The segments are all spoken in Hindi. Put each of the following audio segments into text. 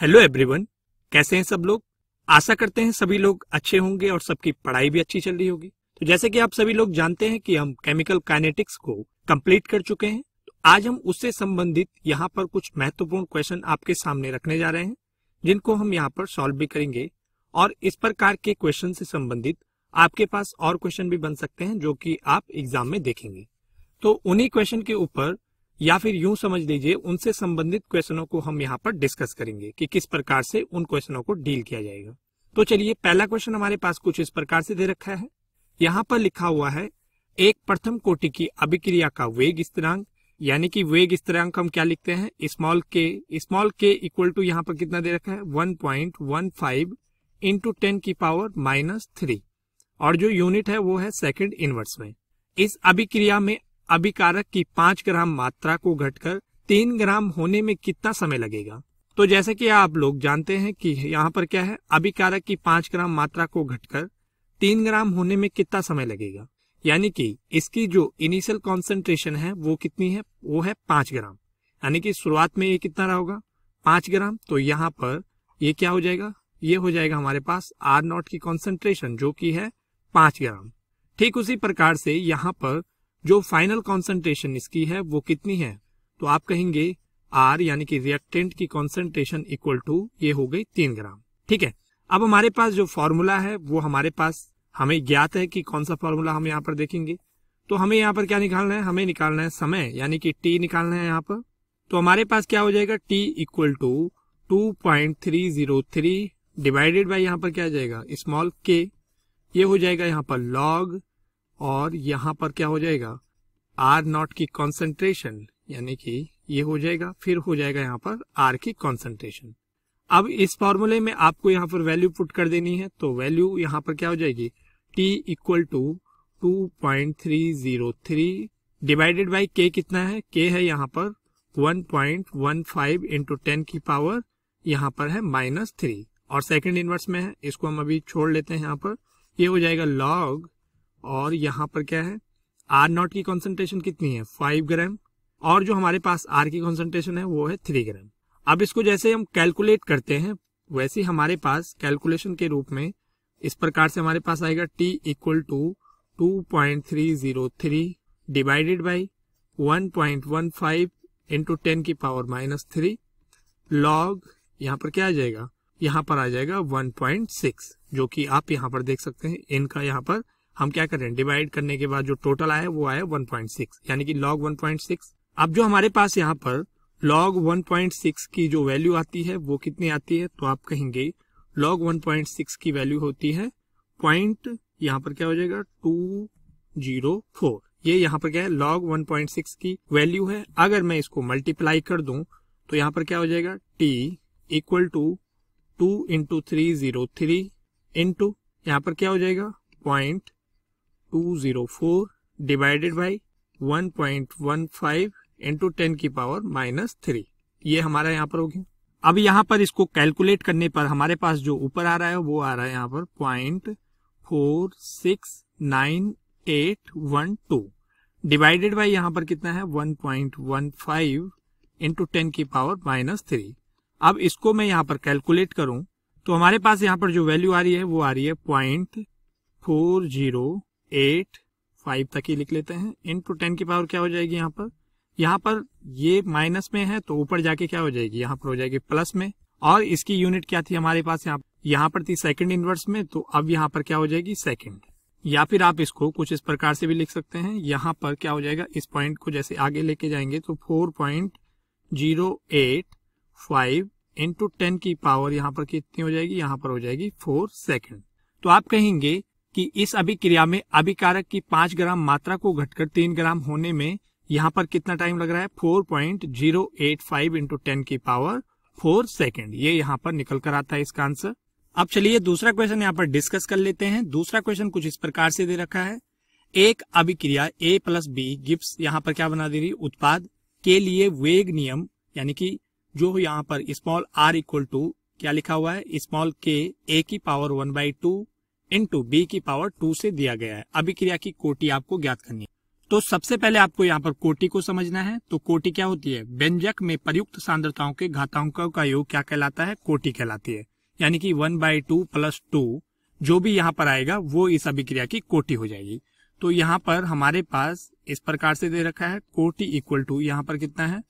हेलो एवरीवन कैसे हैं सब लोग आशा करते हैं सभी लोग अच्छे होंगे और सबकी पढ़ाई भी अच्छी चल रही होगी तो जैसे कि आप सभी लोग जानते हैं कि हम केमिकल काइनेटिक्स को कंप्लीट कर चुके हैं तो आज हम उससे संबंधित यहाँ पर कुछ महत्वपूर्ण क्वेश्चन आपके सामने रखने जा रहे हैं जिनको हम यहाँ पर सॉल्व भी करेंगे और इस प्रकार के क्वेश्चन से संबंधित आपके पास और क्वेश्चन भी बन सकते हैं जो कि आप एग्जाम में देखेंगे तो उन्हीं क्वेश्चन के ऊपर या फिर यूं समझ लीजिए उनसे संबंधित क्वेश्चनों को हम यहाँ पर डिस्कस करेंगे कि किस प्रकार से उन क्वेश्चनों को डील किया जाएगा तो चलिए पहला क्वेश्चन हमारे पास कुछ इस प्रकार से दे रखा है यहाँ पर लिखा हुआ है एक प्रथम कोटि की अभिक्रिया का वेग स्थिरांक यानी कि वेग स्थिरांक हम क्या लिखते हैं स्मॉल के स्मॉल के इक्वल टू यहाँ पर कितना दे रखा है one point one five into ten की पावर माइनस थ्री और जो यूनिट है वो है सेकंड इनवर्स में इस अभिक्रिया में अभिकारक की पांच ग्राम मात्रा को घटकर तीन ग्राम होने में कितना समय लगेगा तो जैसे कि आप लोग जानते हैं कि यहाँ पर क्या है अभिकारक की पांच ग्राम मात्रा को घटकर तीन ग्राम होने में कितना समय लगेगा यानी कि इसकी जो इनिशियल कॉन्सेंट्रेशन है वो कितनी है वो है पांच ग्राम यानी कि शुरुआत में ये कितना रहा होगा पांच ग्राम तो यहाँ पर ये क्या हो जाएगा ये हो जाएगा हमारे पास आर नॉट की कॉन्सेंट्रेशन जो की है पांच ग्राम ठीक उसी प्रकार से यहाँ पर जो फाइनल कॉन्सेंट्रेशन इसकी है वो कितनी है तो आप कहेंगे आर यानी कि रिएक्टेंट की कॉन्सेंट्रेशन इक्वल टू ये हो गई तीन ग्राम ठीक है अब हमारे पास जो फॉर्मूला है वो हमारे पास हमें ज्ञात है कि कौन सा फॉर्मूला हम यहाँ पर देखेंगे तो हमें यहाँ पर क्या निकालना है हमें निकालना है समय यानी कि टी निकालना है यहाँ पर तो हमारे पास क्या हो जाएगा T equal to two point three zero three divided by यहाँ पर क्या जाएगा स्मॉल के ये हो जाएगा यहाँ पर लॉग और यहाँ पर क्या हो जाएगा आर नॉट की कॉन्सेंट्रेशन यानी कि ये हो जाएगा फिर हो जाएगा यहाँ पर आर की कॉन्सेंट्रेशन अब इस फॉर्मूले में आपको यहाँ पर वैल्यू पुट कर देनी है तो वैल्यू यहाँ पर क्या हो जाएगी T equal to two point three zero three divided by k कितना है के है यहाँ पर one point one five into ten की पावर यहाँ पर है माइनस थ्री और सेकेंड इन्वर्स में है इसको हम अभी छोड़ लेते हैं यहाँ पर ये हो जाएगा लॉग और यहाँ पर क्या है आर नॉट की कॉन्सेंट्रेशन कितनी है फाइव ग्राम और जो हमारे पास आर की कॉन्सेंट्रेशन है वो है थ्री ग्राम अब इसको जैसे हम कैलकुलेट करते हैं वैसे हमारे पास कैलकुलेशन के रूप में इस प्रकार से हमारे पास आएगा T equal to two point three zero three divided by one point one five into ten की पावर माइनस थ्री लॉग यहाँ पर क्या आ जाएगा यहाँ पर आ जाएगा वन पॉइंट सिक्स जो कि आप यहाँ पर देख सकते हैं इनका यहाँ पर हम क्या कर रहे हैं डिवाइड करने के बाद जो टोटल आया वो आया 1.6 यानी कि पॉइंट 1.6 अब जो हमारे पास यहाँ पर पॉइंट 1.6 की जो वैल्यू आती है वो कितनी आती है तो आप कहेंगे पॉइंट 1.6 की वैल्यू होती है पॉइंट यहाँ पर क्या हो जाएगा टू जीरो फोर ये यहाँ पर क्या है पॉइंट 1.6 की वैल्यू है अगर मैं इसको मल्टीप्लाई कर दू तो यहाँ पर क्या हो जाएगा T equal to two into three zero three into यहाँ पर क्या हो जाएगा point 204 divided by 1.15 into ten की पावर माइनस थ्री ये हमारा यहाँ पर हो गया अब यहाँ पर इसको कैलकुलेट करने पर हमारे पास जो ऊपर आ रहा है वो आ रहा है यहाँ पर point four six nine eight one two divided by यहाँ पर कितना है one point one five into ten की पावर माइनस थ्री अब इसको मैं यहाँ पर कैलकुलेट करूं तो हमारे पास यहाँ पर जो वैल्यू आ रही है वो आ रही है point four zero eight five तक ही लिख लेते हैं इन टू टेन की पावर क्या हो जाएगी यहाँ पर यहाँ पर ये माइनस में है तो ऊपर जाके क्या हो जाएगी यहाँ पर हो जाएगी प्लस में और इसकी यूनिट क्या थी हमारे पास यहाँ यहाँ पर थी सेकंड इनवर्स में तो अब यहाँ पर क्या हो जाएगी सेकंड या फिर आप इसको कुछ इस प्रकार से भी लिख सकते हैं यहाँ पर क्या हो जाएगा इस पॉइंट को जैसे आगे लेके जाएंगे तो four point zero eight five into ten की पावर यहाँ पर कितनी हो जाएगी यहाँ पर हो जाएगी फोर सेकेंड तो आप कहेंगे कि इस अभिक्रिया में अभिकारक की पांच ग्राम मात्रा को घटकर तीन ग्राम होने में यहाँ पर कितना टाइम लग रहा है four point zero eight five into ten की पावर फोर सेकेंड ये यहाँ पर निकल कर आता है इसका आंसर अब चलिए दूसरा क्वेश्चन यहाँ पर डिस्कस कर लेते हैं दूसरा क्वेश्चन कुछ इस प्रकार से दे रखा है एक अभिक्रिया ए प्लस बी गिप्स यहाँ पर क्या बना दे रही उत्पाद के लिए वेग नियम यानी कि जो यहाँ पर स्मॉल आर इक्वल टू क्या लिखा हुआ है स्मॉल के ए की power one by two into B की पावर टू से दिया गया है अभिक्रिया की कोटी आपको ज्ञात करनी है तो सबसे पहले आपको यहाँ पर कोटी को समझना है तो कोटी क्या होती है व्यंजक में प्रयुक्त सांद्रताओं के घातांकों का योग क्या कहलाता है कोटी कहलाती है यानी कि one by two plus two जो भी यहाँ पर आएगा वो इस अभिक्रिया की कोटी हो जाएगी तो यहाँ पर हमारे पास इस प्रकार से दे रखा है कोटी इक्वल टू यहाँ पर कितना है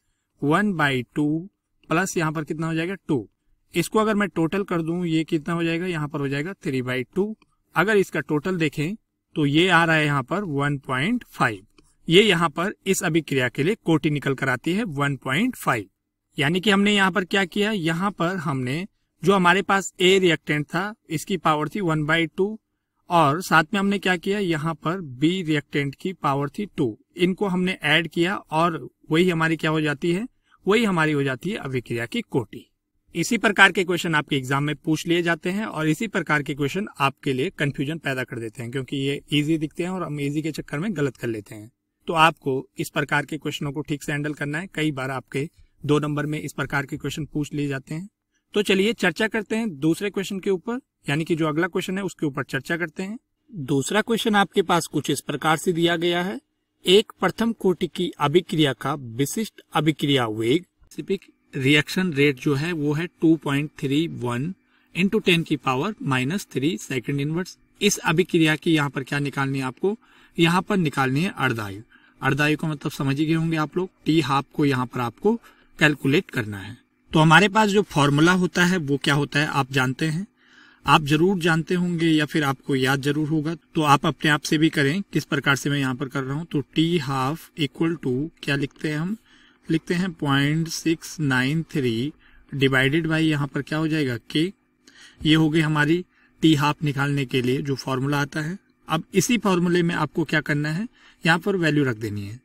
वन बाई टू प्लस यहाँ पर कितना हो जाएगा टू इसको अगर मैं टोटल कर दूं ये कितना हो जाएगा यहाँ पर हो जाएगा थ्री बाई टू अगर इसका टोटल देखें तो ये आ रहा है यहाँ पर वन पॉइंट फाइव ये यहाँ पर इस अभिक्रिया के लिए कोटी निकल कर आती है वन पॉइंट फाइव यानी कि हमने यहाँ पर क्या किया यहाँ पर हमने जो हमारे पास ए रिएक्टेंट था इसकी पावर थी वन बाई टू और साथ में हमने क्या किया यहाँ पर बी रिएक्टेंट की पावर थी टू इनको हमने ऐड किया और वही हमारी क्या हो जाती है वही हमारी हो जाती है अभिक्रिया की कोटी इसी प्रकार के क्वेश्चन आपके एग्जाम में पूछ लिए जाते हैं और इसी प्रकार के क्वेश्चन आपके लिए कंफ्यूजन पैदा कर देते हैं क्योंकि ये इजी दिखते हैं और हम इजी के चक्कर में गलत कर लेते हैं तो आपको इस प्रकार के क्वेश्चनों को ठीक से हैंडल करना है कई बार आपके दो नंबर में इस प्रकार के क्वेश्चन पूछ लिए जाते हैं तो चलिए चर्चा करते हैं दूसरे क्वेश्चन के ऊपर यानी कि जो अगला क्वेश्चन है उसके ऊपर चर्चा करते हैं दूसरा क्वेश्चन आपके पास कुछ इस प्रकार से दिया गया है एक प्रथम कोटि की अभिक्रिया का विशिष्ट अभिक्रिया वेग रिएक्शन रेट जो है वो है 2.31 point three one into ten की power minus three second inverse इस अभिक्रिया की यहाँ पर क्या निकालनी है आपको यहाँ पर निकालनी है अर्धायु अर्धायु का मतलब समझ ही गए होंगे आप लोग टी हाफ को यहाँ पर आपको कैलकुलेट करना है तो हमारे पास जो फॉर्मूला होता है वो क्या होता है आप जानते हैं आप जरूर जानते होंगे या फिर आपको याद जरूर होगा तो आप अपने आप से भी करें किस प्रकार से मैं यहाँ पर कर रहा हूँ तो टी हाफ इक्वल टू क्या लिखते हैं हम लिखते हैं point six nine three divided by यहाँ पर क्या हो जाएगा के ये हो गई हमारी टी हाफ निकालने के लिए जो फॉर्मूला आता है अब इसी फॉर्मूले में आपको क्या करना है यहाँ पर वैल्यू रख देनी है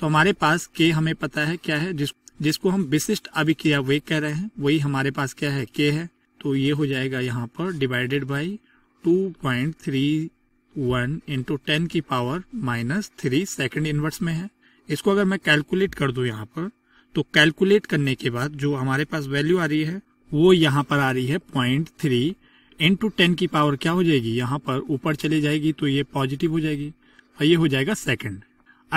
तो हमारे पास के हमें पता है क्या है जिस जिसको हम विशिष्ट अभिक्रिया वेग कह रहे हैं वही हमारे पास क्या है के है तो ये हो जाएगा यहाँ पर divided by two point three one into ten की power minus three second inverse में है इसको अगर मैं कैलकुलेट कर दू यहाँ पर तो कैलकुलेट करने के बाद जो हमारे पास वैल्यू आ रही है वो यहाँ पर आ रही है पॉइंट थ्री इंटू टेन की पावर क्या हो जाएगी यहाँ पर ऊपर चली जाएगी तो ये पॉजिटिव हो जाएगी और ये हो जाएगा सेकंड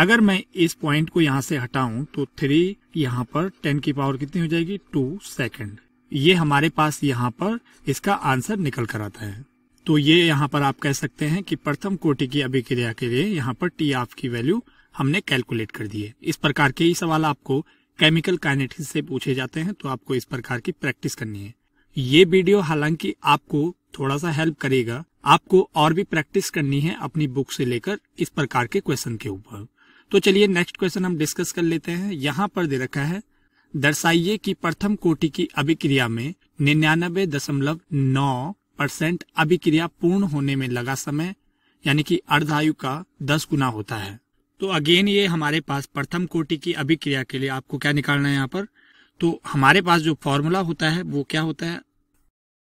अगर मैं इस पॉइंट को यहाँ से हटाऊं तो थ्री यहाँ पर टेन की पावर कितनी हो जाएगी टू सेकंड ये हमारे पास यहाँ पर इसका आंसर निकल कर आता है तो ये यहाँ पर आप कह सकते हैं कि प्रथम कोटि की अभिक्रिया के लिए यहाँ पर टी ऑफ की वैल्यू हमने कैलकुलेट कर दिए इस प्रकार के ही सवाल आपको केमिकल काइनेटिक्स से पूछे जाते हैं तो आपको इस प्रकार की प्रैक्टिस करनी है ये वीडियो हालांकि आपको थोड़ा सा हेल्प करेगा आपको और भी प्रैक्टिस करनी है अपनी बुक से लेकर इस प्रकार के क्वेश्चन के ऊपर तो चलिए नेक्स्ट क्वेश्चन हम डिस्कस कर लेते हैं यहाँ पर दे रखा है दर्शाइए कि प्रथम कोटि की अभिक्रिया में निन्यानबे दशमलव नौ परसेंट अभिक्रिया पूर्ण होने में लगा समय यानी कि अर्धायु का दस गुना होता है तो अगेन ये हमारे पास प्रथम कोटि की अभिक्रिया के लिए आपको क्या निकालना है यहाँ पर तो हमारे पास जो फॉर्मूला होता है वो क्या होता है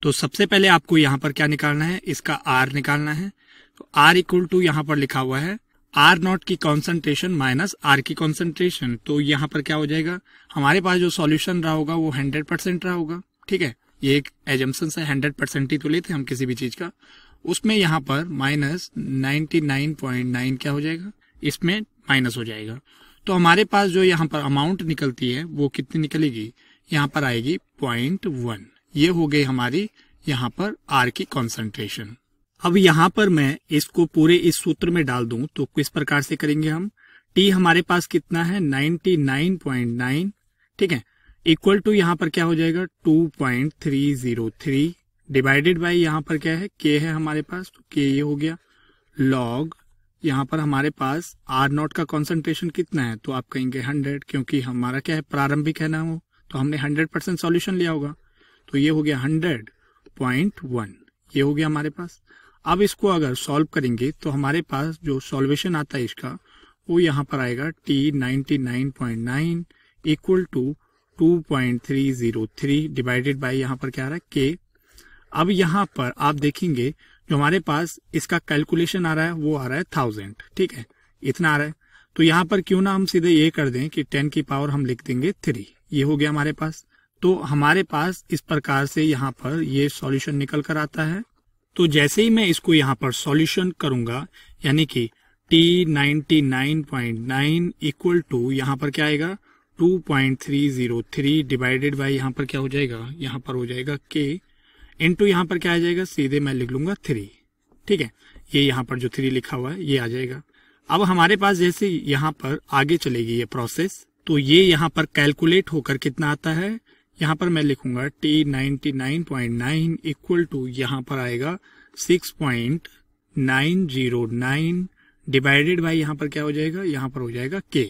तो सबसे पहले आपको यहाँ पर क्या निकालना है इसका आर निकालना है तो आर इक्वल टू यहाँ पर लिखा हुआ है आर नॉट की कॉन्सेंट्रेशन माइनस आर की कॉन्सेंट्रेशन तो यहाँ पर क्या हो जाएगा हमारे पास जो सोल्यूशन रहा होगा वो हंड्रेड परसेंट रहा होगा ठीक है ये एक एजम्सन है हंड्रेड परसेंट ही तो लेते हम किसी भी चीज का उसमें यहाँ पर minus ninety nine point nine क्या हो जाएगा इसमें माइनस हो जाएगा तो हमारे पास जो यहाँ पर अमाउंट निकलती है वो कितनी निकलेगी यहाँ पर आएगी पॉइंट वन ये हो गई हमारी यहाँ पर आर की कॉन्सेंट्रेशन अब यहाँ पर मैं इसको पूरे इस सूत्र में डाल दू तो किस प्रकार से करेंगे हम टी हमारे पास कितना है 99.9 ठीक है इक्वल टू यहाँ पर क्या हो जाएगा 2.303 डिवाइडेड बाय यहाँ पर क्या है के है हमारे पास तो के ये हो गया लॉग यहाँ पर हमारे पास आर नॉट का कॉन्सेंट्रेशन कितना है तो आप कहेंगे हंड्रेड क्योंकि हमारा क्या है प्रारंभिक है ना वो तो हमने हंड्रेड परसेंट सोल्यूशन लिया होगा तो ये हो गया हंड्रेड पॉइंट वन ये हो गया हमारे पास अब इसको अगर सॉल्व करेंगे तो हमारे पास जो सॉल्वेशन आता है इसका वो यहाँ पर आएगा T ninety nine point nine equal to two point three zero three divided by यहाँ पर क्या आ रहा है के अब यहाँ पर आप देखेंगे जो हमारे पास इसका कैलकुलेशन आ रहा है वो आ रहा है थाउजेंड ठीक है इतना आ रहा है तो यहाँ पर क्यों ना हम सीधे ये कर दें कि टेन की पावर हम लिख देंगे थ्री ये हो गया हमारे पास तो हमारे पास इस प्रकार से यहाँ पर ये सॉल्यूशन निकल कर आता है तो जैसे ही मैं इसको यहाँ पर सॉल्यूशन करूंगा यानी कि t 99.9 इक्वल टू यहाँ पर क्या आएगा 2.303 डिवाइडेड बाय यहाँ पर क्या हो जाएगा यहाँ पर हो जाएगा k टू यहाँ पर क्या आ जाएगा सीधे मैं लिख लूंगा थ्री ठीक है ये यहाँ पर जो थ्री लिखा हुआ है ये आ जाएगा अब हमारे पास जैसे यहाँ पर आगे चलेगी ये प्रोसेस तो ये यहाँ पर कैलकुलेट होकर कितना आता है यहाँ पर मैं लिखूंगा T ninety nine point nine equal to यहाँ पर आएगा six point nine zero nine divided by यहाँ पर क्या हो जाएगा यहाँ पर हो जाएगा के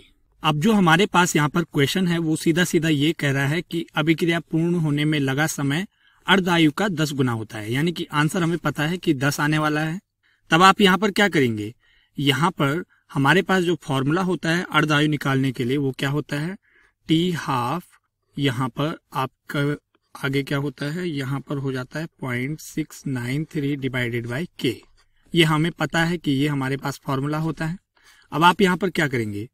अब जो हमारे पास यहाँ पर क्वेश्चन है वो सीधा सीधा ये कह रहा है कि अभिक्रिया पूर्ण होने में लगा समय अर्ध आयु का दस गुना होता है यानी कि आंसर हमें पता है कि दस आने वाला है तब आप यहाँ पर क्या करेंगे यहाँ पर हमारे पास जो फॉर्मूला होता है अर्ध आयु निकालने के लिए वो क्या होता है टी हाफ यहाँ पर आपका आगे क्या होता है यहाँ पर हो जाता है point six nine three divided by के ये हमें पता है कि ये हमारे पास फॉर्मूला होता है अब आप यहाँ पर क्या करेंगे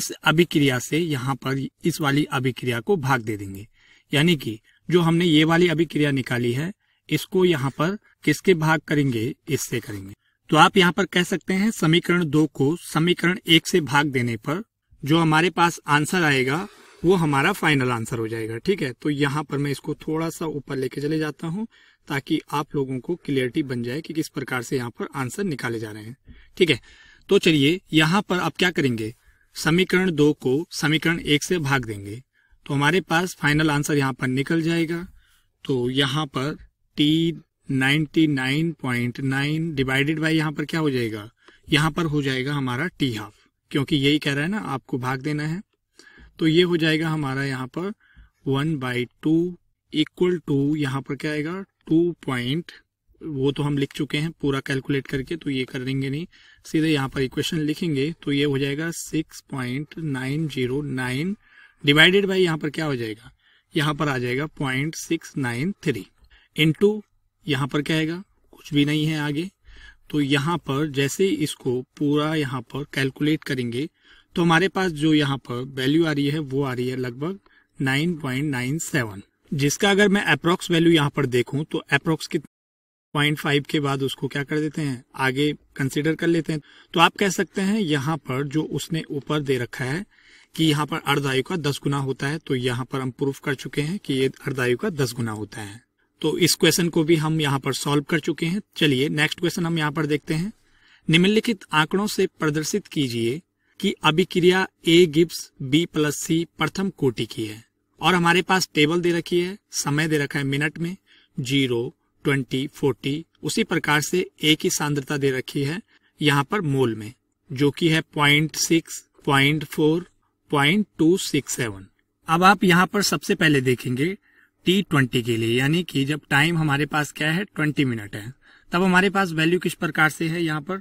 इस अभिक्रिया से यहाँ पर इस वाली अभिक्रिया को भाग दे देंगे यानी कि जो हमने ये वाली अभी क्रिया निकाली है इसको यहाँ पर किसके भाग करेंगे इससे करेंगे तो आप यहाँ पर कह सकते हैं समीकरण दो को समीकरण एक से भाग देने पर जो हमारे पास आंसर आएगा वो हमारा फाइनल आंसर हो जाएगा ठीक है तो यहाँ पर मैं इसको थोड़ा सा ऊपर लेके चले जाता हूँ ताकि आप लोगों को क्लियरिटी बन जाए कि किस प्रकार से यहाँ पर आंसर निकाले जा रहे हैं ठीक है तो चलिए यहाँ पर आप क्या करेंगे समीकरण दो को समीकरण एक से भाग देंगे तो हमारे पास फाइनल आंसर यहाँ पर निकल जाएगा तो यहाँ पर टी 99.9 डिवाइडेड बाय यहाँ पर क्या हो जाएगा यहाँ पर हो जाएगा हमारा टी हाफ क्योंकि यही कह रहा है ना आपको भाग देना है तो ये हो जाएगा हमारा यहाँ पर one by two equal to यहाँ पर क्या आएगा टू पॉइंट वो तो हम लिख चुके हैं पूरा कैलकुलेट करके तो ये कर देंगे नहीं सीधे यहाँ पर इक्वेशन लिखेंगे तो ये हो जाएगा six point nine zero nine divided by यहाँ पर क्या हो जाएगा यहाँ पर आ जाएगा point six nine three into यहाँ पर क्या आएगा कुछ भी नहीं है आगे तो यहाँ पर जैसे इसको पूरा यहाँ पर कैलकुलेट करेंगे तो हमारे पास जो यहाँ पर वैल्यू आ रही है वो आ रही है लगभग 9.97 जिसका अगर मैं अप्रोक्स वैल्यू यहाँ पर देखूं तो अप्रोक्स कितना पॉइंट फाइव के बाद उसको क्या कर देते हैं आगे कंसिडर कर लेते हैं तो आप कह सकते हैं यहाँ पर जो उसने ऊपर दे रखा है कि यहाँ पर अर्धायु का दस गुना होता है तो यहाँ पर हम प्रूफ कर चुके हैं कि ये अर्धायु का दस गुना होता है तो इस क्वेश्चन को भी हम यहाँ पर सॉल्व कर चुके हैं चलिए नेक्स्ट क्वेश्चन हम यहाँ पर देखते हैं निम्नलिखित आंकड़ों से प्रदर्शित कीजिए कि अभिक्रिया A gives B plus C प्रथम कोटि की है और हमारे पास टेबल दे रखी है समय दे रखा है मिनट में जीरो ट्वेंटी फोर्टी उसी प्रकार से ए की सांद्रता दे रखी है यहाँ पर मोल में जो कि है point six point four point two six seven अब आप यहाँ पर सबसे पहले देखेंगे टी ट्वेंटी के लिए यानी कि जब टाइम हमारे पास क्या है ट्वेंटी मिनट है तब हमारे पास वैल्यू किस प्रकार से है यहाँ पर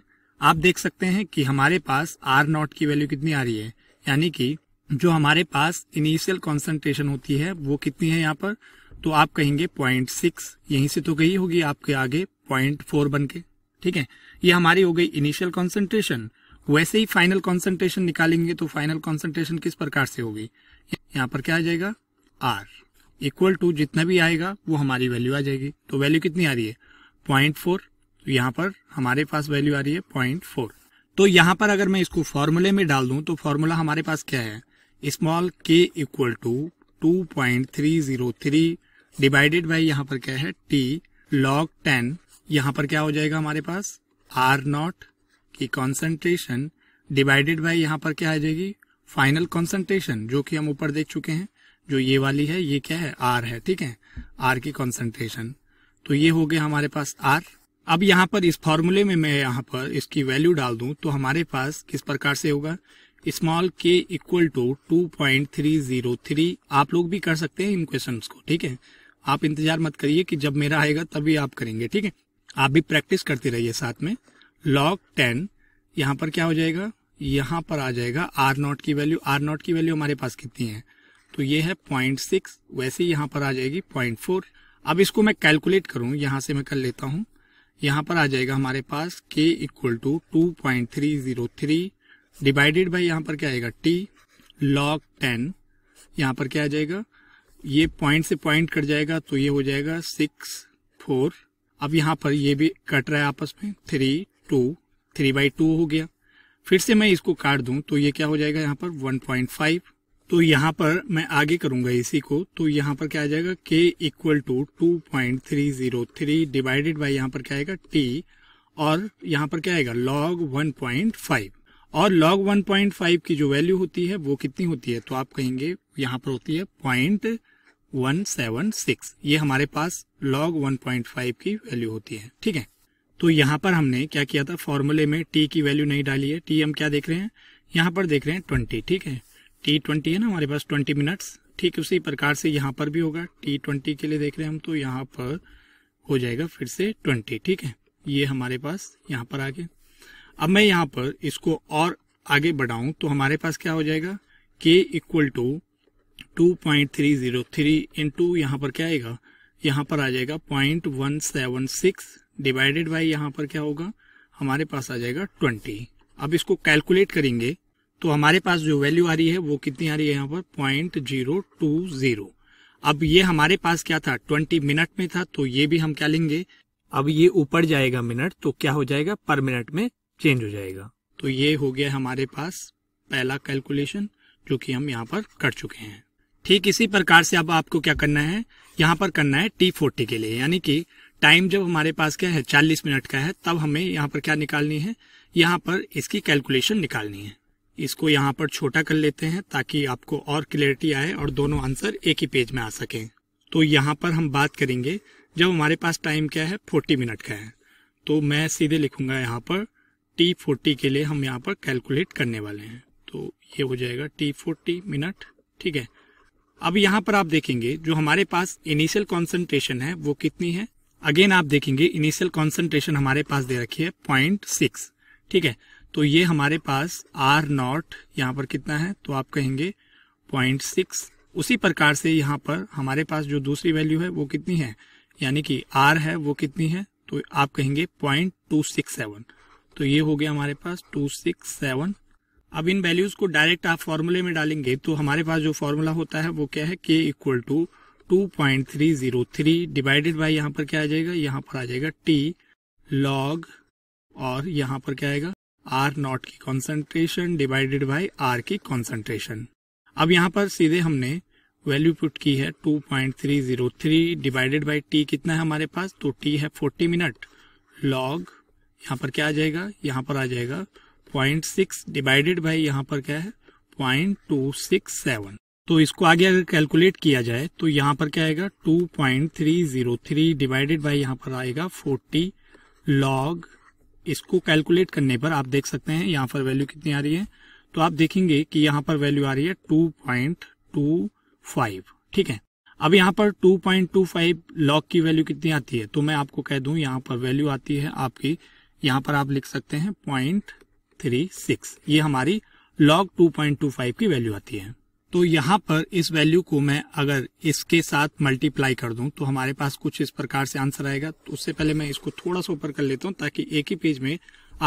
आप देख सकते हैं कि हमारे पास आर नॉट की वैल्यू कितनी आ रही है यानी कि जो हमारे पास इनिशियल कॉन्सेंट्रेशन होती है वो कितनी है यहाँ पर तो आप कहेंगे पॉइंट सिक्स यहीं से तो गई होगी आपके आगे पॉइंट फोर बन के ठीक है ये हमारी हो गई इनिशियल कॉन्सेंट्रेशन वैसे ही फाइनल कॉन्सेंट्रेशन निकालेंगे तो फाइनल कॉन्सेंट्रेशन किस प्रकार से होगी यहाँ पर क्या आ जाएगा आर इक्वल टू जितना भी आएगा वो हमारी वैल्यू आ जाएगी तो वैल्यू कितनी आ रही है पॉइंट फोर तो यहाँ पर हमारे पास वैल्यू आ रही है पॉइंट फोर तो यहाँ पर अगर मैं इसको फॉर्मूले में डाल दूं तो फॉर्मूला हमारे पास क्या है small k equal to two point three zero three divided by यहाँ पर क्या है टी लॉग टेन यहाँ पर क्या हो जाएगा हमारे पास आर नॉट कि कॉन्सेंट्रेशन डिवाइडेड बाय यहाँ पर क्या आ जाएगी फाइनल कॉन्सेंट्रेशन जो कि हम ऊपर देख चुके हैं जो ये वाली है ये क्या है आर है ठीक है आर की कॉन्सेंट्रेशन तो ये हो गया हमारे पास आर अब यहाँ पर इस फॉर्मूले में मैं यहाँ पर इसकी वैल्यू डाल दू तो हमारे पास किस प्रकार से होगा small k equal to two point three zero three आप लोग भी कर सकते हैं इन क्वेश्चन को ठीक है आप इंतजार मत करिए कि जब मेरा आएगा तभी आप करेंगे ठीक है आप भी प्रैक्टिस करते रहिए साथ में लॉग टेन यहाँ पर क्या हो जाएगा यहां पर आ जाएगा आर नॉट की वैल्यू आर नॉट की वैल्यू हमारे पास कितनी है तो ये है पॉइंट सिक्स वैसे यहाँ पर आ जाएगी पॉइंट फोर अब इसको मैं कैलकुलेट करूं यहाँ से मैं कर लेता हूं यहां पर आ जाएगा हमारे पास k equal to two point three zero three divided by यहाँ पर क्या आएगा t log टेन यहाँ पर क्या आ जाएगा ये पॉइंट से पॉइंट कट जाएगा तो ये हो जाएगा सिक्स फोर अब यहाँ पर ये भी कट रहा है आपस में three two three by two हो गया फिर से मैं इसको काट दूं तो ये क्या हो जाएगा यहाँ पर वन पॉइंट फाइव तो यहाँ पर मैं आगे करूंगा इसी को तो यहाँ पर क्या आ जाएगा k equal to two point three zero three divided by यहाँ पर क्या आएगा t और यहाँ पर क्या आएगा log 1.5 और log 1.5 की जो वैल्यू होती है वो कितनी होती है तो आप कहेंगे यहाँ पर होती है पॉइंट वन सेवन सिक्स ये हमारे पास पॉइंट फाइव की वैल्यू होती है ठीक है तो यहाँ पर हमने क्या किया था फॉर्मूले में टी की वैल्यू नहीं डाली है टी हम क्या देख रहे हैं यहां पर देख रहे हैं ट्वेंटी ठीक है टी ट्वेंटी है ना हमारे पास ट्वेंटी मिनट्स ठीक उसी प्रकार से यहाँ पर भी होगा टी ट्वेंटी के लिए देख रहे हैं हम तो यहाँ पर हो जाएगा फिर से ट्वेंटी ठीक है ये हमारे पास यहाँ पर आ गया अब मैं यहाँ पर इसको और आगे बढ़ाऊं तो हमारे पास क्या हो जाएगा k equal to two point three zero three into यहां पर क्या आएगा यहां पर आ जाएगा point one seven six divided by यहाँ पर क्या होगा हमारे पास आ जाएगा ट्वेंटी अब इसको कैलकुलेट करेंगे तो हमारे पास जो वैल्यू आ रही है वो कितनी आ रही है यहाँ पर पॉइंट जीरो टू जीरो अब ये हमारे पास क्या था ट्वेंटी मिनट में था तो ये भी हम क्या लेंगे अब ये ऊपर जाएगा मिनट तो क्या हो जाएगा पर मिनट में चेंज हो जाएगा तो ये हो गया हमारे पास पहला कैलकुलेशन जो कि हम यहाँ पर कर चुके हैं ठीक इसी प्रकार से अब आपको क्या करना है यहाँ पर करना है टी फोर्टी के लिए यानी कि टाइम जब हमारे पास क्या है चालीस मिनट का है तब हमें यहाँ पर क्या निकालनी है यहाँ पर इसकी कैलकुलेशन निकालनी है इसको यहाँ पर छोटा कर लेते हैं ताकि आपको और क्लियरिटी आए और दोनों आंसर एक ही पेज में आ सके तो यहाँ पर हम बात करेंगे जब हमारे पास टाइम क्या है फोर्टी मिनट का है तो मैं सीधे लिखूंगा यहाँ पर टी फोर्टी के लिए हम यहाँ पर कैलकुलेट करने वाले हैं तो ये हो जाएगा टी फोर्टी मिनट ठीक है अब यहाँ पर आप देखेंगे जो हमारे पास इनिशियल कॉन्सेंट्रेशन है वो कितनी है अगेन आप देखेंगे इनिशियल कॉन्सेंट्रेशन हमारे पास दे रखी है पॉइंट सिक्स ठीक है तो ये हमारे पास आर नॉट यहाँ पर कितना है तो आप कहेंगे पॉइंट सिक्स उसी प्रकार से यहाँ पर हमारे पास जो दूसरी वैल्यू है वो कितनी है यानी कि आर है वो कितनी है तो आप कहेंगे पॉइंट टू सिक्स सेवन तो ये हो गया हमारे पास टू सिक्स सेवन अब इन वैल्यूज को डायरेक्ट आप फॉर्मूले में डालेंगे तो हमारे पास जो फॉर्मूला होता है वो क्या है के इक्वल टू 2.303 डिवाइडेड बाय यहाँ पर क्या आ जाएगा यहाँ पर आ जाएगा टी लॉग और यहां पर क्या आएगा आर नॉट की कॉन्सेंट्रेशन डिवाइडेड बाय आर की कॉन्सेंट्रेशन अब यहाँ पर सीधे हमने वैल्यू पुट की है 2.303 डिवाइडेड बाय टी कितना है हमारे पास तो टी है 40 मिनट लॉग यहाँ पर क्या आ जाएगा यहाँ पर आ जाएगा 0.6 डिवाइडेड बाय यहाँ पर क्या है 0.267 तो इसको आगे अगर कैलकुलेट किया जाए तो यहां पर क्या आएगा 2.303 डिवाइडेड बाय यहाँ पर आएगा 40 लॉग इसको कैलकुलेट करने पर आप देख सकते हैं यहाँ पर वैल्यू कितनी आ रही है तो आप देखेंगे कि यहाँ पर वैल्यू आ रही है 2.25 ठीक है अब यहाँ पर 2.25 लॉग की वैल्यू कितनी आती है तो मैं आपको कह दू यहाँ पर वैल्यू आती है आपकी यहाँ पर आप लिख सकते हैं पॉइंट ये हमारी लॉग टू की वैल्यू आती है तो यहाँ पर इस वैल्यू को मैं अगर इसके साथ मल्टीप्लाई कर दूं तो हमारे पास कुछ इस प्रकार से आंसर आएगा तो उससे पहले मैं इसको थोड़ा सा ऊपर कर लेता हूँ ताकि एक ही पेज में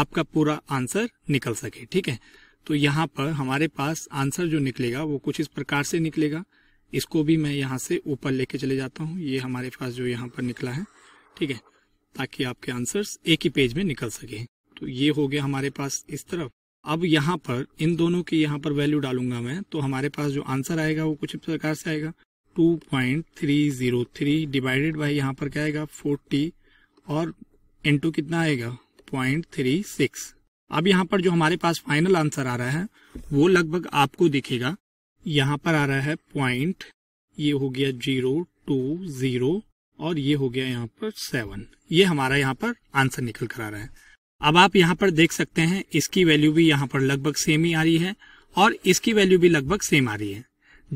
आपका पूरा आंसर निकल सके ठीक है तो यहाँ पर हमारे पास आंसर जो निकलेगा वो कुछ इस प्रकार से निकलेगा इसको भी मैं यहाँ से ऊपर लेके चले जाता हूँ ये हमारे पास जो यहाँ पर निकला है ठीक है ताकि आपके आंसर्स एक ही पेज में निकल सके तो ये हो गया हमारे पास इस तरफ अब यहाँ पर इन दोनों की यहाँ पर वैल्यू डालूंगा मैं तो हमारे पास जो आंसर आएगा वो कुछ इस प्रकार से आएगा 2.303 डिवाइडेड बाय यहाँ पर क्या आएगा 40 और इनटू कितना आएगा 0.36 अब यहाँ पर जो हमारे पास फाइनल आंसर आ रहा है वो लगभग आपको दिखेगा यहाँ पर आ रहा है पॉइंट ये हो गया जीरो टू जीरो और ये हो गया यहाँ पर सेवन ये हमारा यहाँ पर आंसर निकल कर आ रहा है अब आप यहाँ पर देख सकते हैं इसकी वैल्यू भी यहाँ पर लगभग सेम ही आ रही है और इसकी वैल्यू भी लगभग सेम आ रही है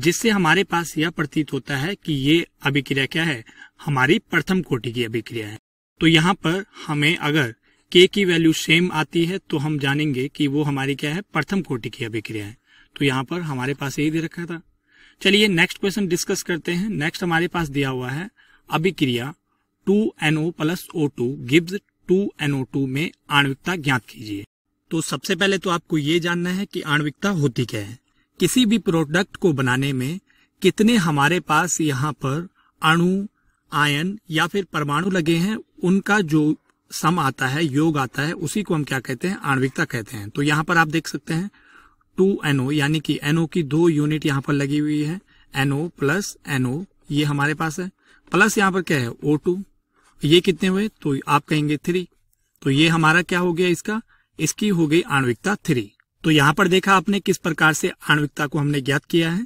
जिससे हमारे पास यह प्रतीत होता है कि ये अभिक्रिया क्या है हमारी प्रथम कोटि की अभिक्रिया है तो यहाँ पर हमें अगर के की वैल्यू सेम आती है तो हम जानेंगे कि वो हमारी क्या है प्रथम कोटि की अभिक्रिया है तो यहाँ पर हमारे पास यही दे रखा था चलिए नेक्स्ट क्वेश्चन डिस्कस करते हैं नेक्स्ट हमारे पास दिया हुआ है अभिक्रिया two NO plus O two gives two में आणविकता ज्ञात कीजिए तो सबसे पहले तो आपको ये जानना है कि आणविकता होती क्या है किसी भी प्रोडक्ट को बनाने में कितने हमारे पास यहाँ पर अणु आयन या फिर परमाणु लगे हैं उनका जो सम आता है योग आता है उसी को हम क्या कहते हैं आणविकता कहते हैं तो यहाँ पर आप देख सकते हैं टू एनओ यानी कि एनओ की दो यूनिट यहाँ पर लगी हुई है एनओ प्लस एनओ ये हमारे पास है प्लस यहाँ पर क्या है ओ टू ये कितने हुए तो आप कहेंगे थ्री तो ये हमारा क्या हो गया इसका इसकी हो गई आणविकता थ्री तो यहाँ पर देखा आपने किस प्रकार से आणविकता को हमने ज्ञात किया है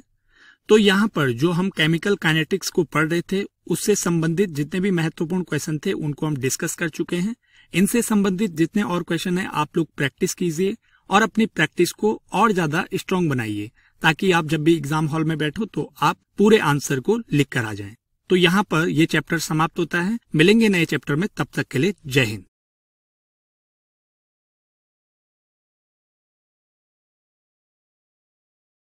तो यहां पर जो हम केमिकल काइनेटिक्स को पढ़ रहे थे उससे संबंधित जितने भी महत्वपूर्ण क्वेश्चन थे उनको हम डिस्कस कर चुके हैं इनसे संबंधित जितने और क्वेश्चन है आप लोग प्रैक्टिस कीजिए और अपनी प्रैक्टिस को और ज्यादा स्ट्रांग बनाइए ताकि आप जब भी एग्जाम हॉल में बैठो तो आप पूरे आंसर को लिख कर आ जाए तो यहाँ पर यह चैप्टर समाप्त होता है मिलेंगे नए चैप्टर में तब तक के लिए जय हिंद